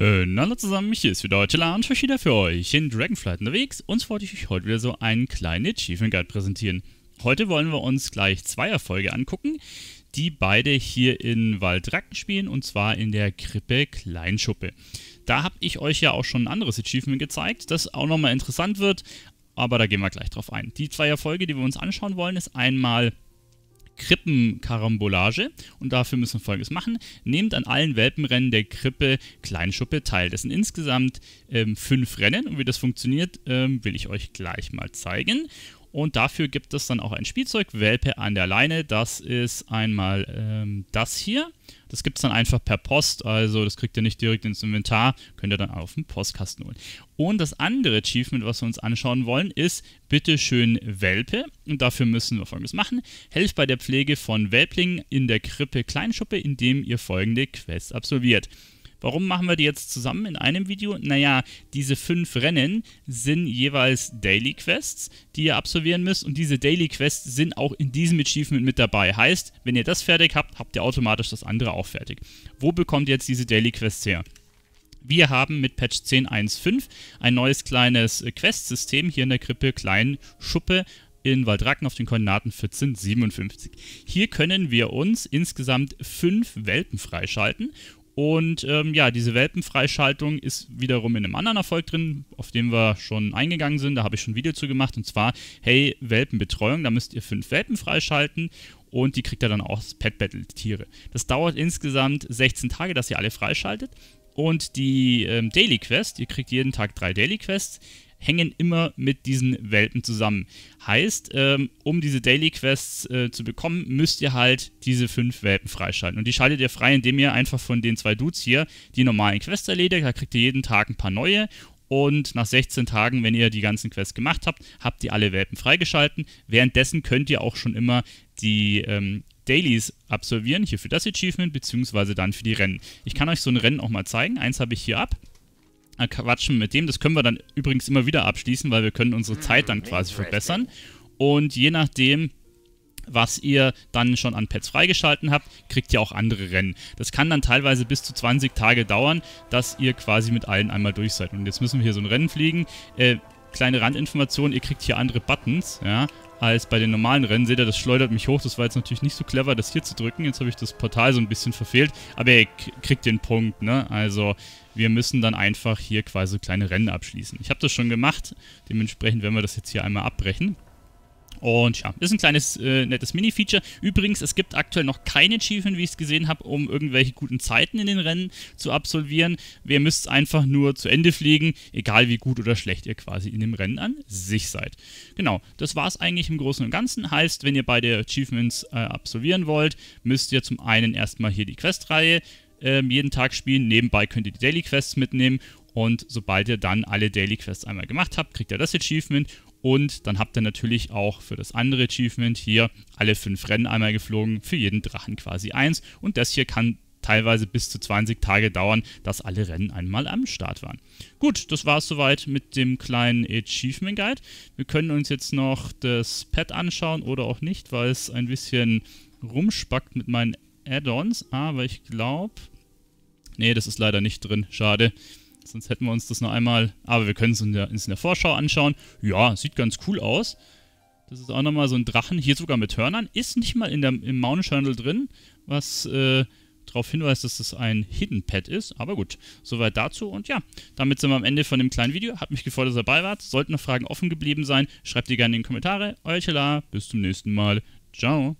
Und äh, hallo zusammen, hier ist wieder Deutschland und wieder für euch in Dragonflight unterwegs. Uns wollte ich euch heute wieder so einen kleinen Achievement Guide präsentieren. Heute wollen wir uns gleich zwei Erfolge angucken, die beide hier in Waldracken spielen und zwar in der Krippe Kleinschuppe. Da habe ich euch ja auch schon ein anderes Achievement gezeigt, das auch nochmal interessant wird, aber da gehen wir gleich drauf ein. Die zwei Erfolge, die wir uns anschauen wollen, ist einmal Krippenkarambolage und dafür müssen wir folgendes machen. Nehmt an allen Welpenrennen der Krippe Kleinschuppe teil. Das sind insgesamt ähm, fünf Rennen und wie das funktioniert, ähm, will ich euch gleich mal zeigen. Und dafür gibt es dann auch ein Spielzeug, Welpe an der Leine. Das ist einmal ähm, das hier. Das gibt es dann einfach per Post, also das kriegt ihr nicht direkt ins Inventar, könnt ihr dann auf den Postkasten holen. Und das andere Achievement, was wir uns anschauen wollen, ist bitteschön Welpe. Und dafür müssen wir folgendes machen. Helft bei der Pflege von Welplingen in der Krippe Kleinschuppe, indem ihr folgende Quest absolviert. Warum machen wir die jetzt zusammen in einem Video? Naja, diese fünf Rennen sind jeweils Daily Quests, die ihr absolvieren müsst und diese Daily Quests sind auch in diesem Achievement mit dabei. Heißt, wenn ihr das fertig habt, habt ihr automatisch das andere auch fertig. Wo bekommt ihr jetzt diese Daily Quests her? Wir haben mit Patch 10.1.5 ein neues kleines äh, Quest-System hier in der Krippe Kleinen Schuppe in Waldracken auf den Koordinaten 1457. Hier können wir uns insgesamt fünf Welpen freischalten und ähm, ja, diese Welpenfreischaltung ist wiederum in einem anderen Erfolg drin, auf den wir schon eingegangen sind. Da habe ich schon ein Video zu gemacht. Und zwar, hey, Welpenbetreuung, da müsst ihr fünf Welpen freischalten und die kriegt ihr dann auch als Pet Battle Tiere. Das dauert insgesamt 16 Tage, dass ihr alle freischaltet. Und die ähm, Daily Quest, ihr kriegt jeden Tag drei Daily Quests, hängen immer mit diesen Welpen zusammen. Heißt, ähm, um diese Daily Quests äh, zu bekommen, müsst ihr halt diese fünf Welpen freischalten. Und die schaltet ihr frei, indem ihr einfach von den zwei Dudes hier die normalen Quests erledigt. Da kriegt ihr jeden Tag ein paar neue. Und nach 16 Tagen, wenn ihr die ganzen Quests gemacht habt, habt ihr alle Welpen freigeschalten. Währenddessen könnt ihr auch schon immer die ähm, Dailies absolvieren, hier für das Achievement, beziehungsweise dann für die Rennen. Ich kann euch so ein Rennen auch mal zeigen. Eins habe ich hier ab. Äh, quatschen mit dem. Das können wir dann übrigens immer wieder abschließen, weil wir können unsere Zeit dann quasi verbessern. Und je nachdem, was ihr dann schon an Pets freigeschalten habt, kriegt ihr auch andere Rennen. Das kann dann teilweise bis zu 20 Tage dauern, dass ihr quasi mit allen einmal durch seid. Und jetzt müssen wir hier so ein Rennen fliegen. Äh, kleine Randinformation, ihr kriegt hier andere Buttons, ja, als bei den normalen Rennen. Seht ihr, das schleudert mich hoch. Das war jetzt natürlich nicht so clever, das hier zu drücken. Jetzt habe ich das Portal so ein bisschen verfehlt. Aber ihr kriegt den Punkt, ne? Also, wir müssen dann einfach hier quasi kleine Rennen abschließen. Ich habe das schon gemacht. Dementsprechend werden wir das jetzt hier einmal abbrechen. Und ja, ist ein kleines, äh, nettes Mini-Feature. Übrigens, es gibt aktuell noch kein Achievement, wie ich es gesehen habe, um irgendwelche guten Zeiten in den Rennen zu absolvieren. Ihr müsst einfach nur zu Ende fliegen, egal wie gut oder schlecht ihr quasi in dem Rennen an sich seid. Genau, das war es eigentlich im Großen und Ganzen. Heißt, wenn ihr beide Achievements äh, absolvieren wollt, müsst ihr zum einen erstmal hier die Questreihe äh, jeden Tag spielen. Nebenbei könnt ihr die Daily Quests mitnehmen und sobald ihr dann alle Daily Quests einmal gemacht habt, kriegt ihr das Achievement und dann habt ihr natürlich auch für das andere Achievement hier alle fünf Rennen einmal geflogen, für jeden Drachen quasi eins. Und das hier kann teilweise bis zu 20 Tage dauern, dass alle Rennen einmal am Start waren. Gut, das war es soweit mit dem kleinen Achievement Guide. Wir können uns jetzt noch das Pad anschauen oder auch nicht, weil es ein bisschen rumspackt mit meinen Add-ons. Aber ich glaube... Nee, das ist leider nicht drin. Schade. Sonst hätten wir uns das noch einmal... Aber wir können es in, in der, Vorschau anschauen. Ja, sieht ganz cool aus. Das ist auch nochmal so ein Drachen. Hier sogar mit Hörnern. Ist nicht mal in der, im Mount Journal drin, was... Äh, darauf hinweist, dass das ein Hidden Pad ist. Aber gut, soweit dazu. Und ja, damit sind wir am Ende von dem kleinen Video. Hat mich gefreut, dass ihr dabei wart. Sollten noch Fragen offen geblieben sein, schreibt die gerne in die Kommentare. Euer Chela, bis zum nächsten Mal. Ciao.